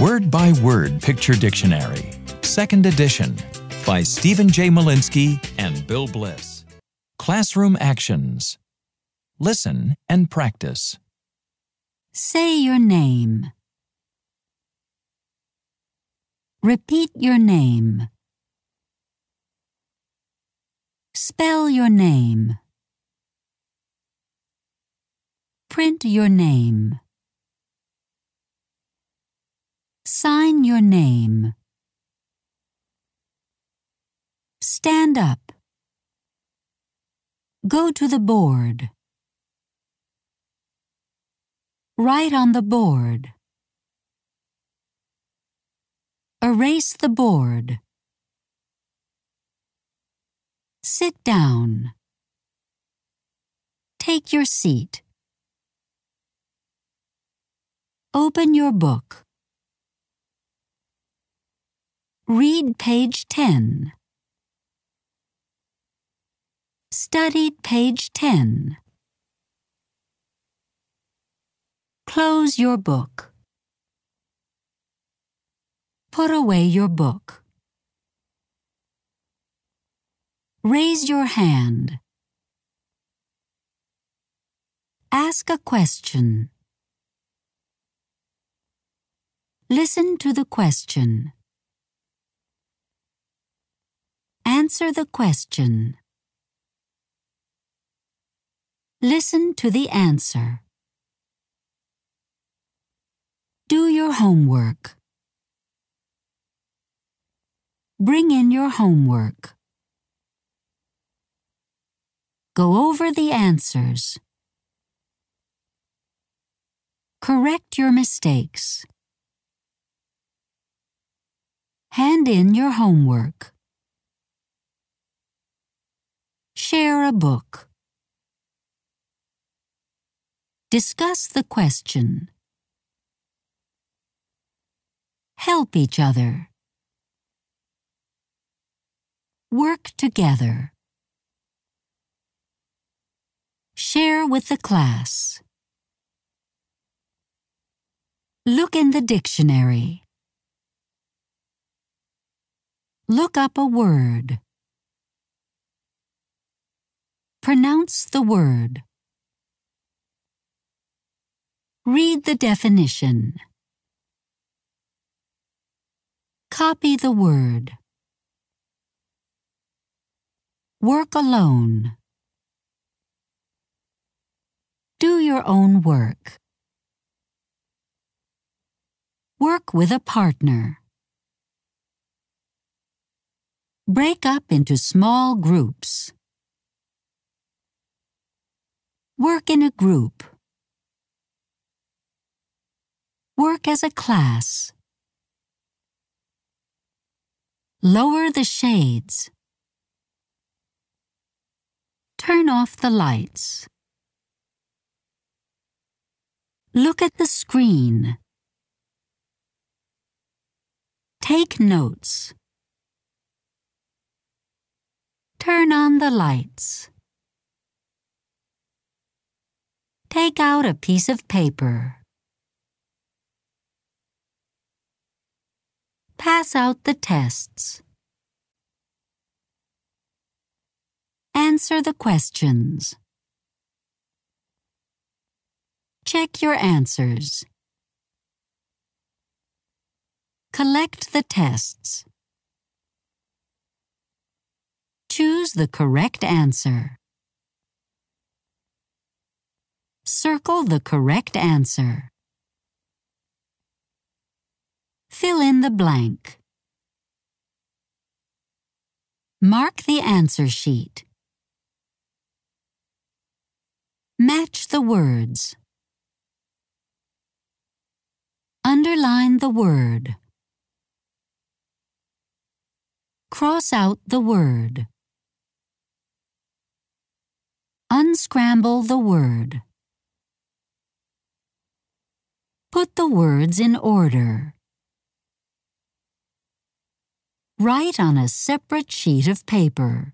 Word by Word Picture Dictionary, Second Edition, by Stephen J. Malinsky and Bill Bliss. Classroom Actions Listen and practice. Say your name. Repeat your name. Spell your name. Print your name. Sign your name. Stand up. Go to the board. Write on the board. Erase the board. Sit down. Take your seat. Open your book. Read page 10. Studied page 10. Close your book. Put away your book. Raise your hand. Ask a question. Listen to the question. Answer the question. Listen to the answer. Do your homework. Bring in your homework. Go over the answers. Correct your mistakes. Hand in your homework. Share a book. Discuss the question. Help each other. Work together. Share with the class. Look in the dictionary. Look up a word. Pronounce the word. Read the definition. Copy the word. Work alone. Do your own work. Work with a partner. Break up into small groups. Work in a group. Work as a class. Lower the shades. Turn off the lights. Look at the screen. Take notes. Turn on the lights. Take out a piece of paper. Pass out the tests. Answer the questions. Check your answers. Collect the tests. Choose the correct answer. Circle the correct answer. Fill in the blank. Mark the answer sheet. Match the words. Underline the word. Cross out the word. Unscramble the word. Put the words in order. Write on a separate sheet of paper.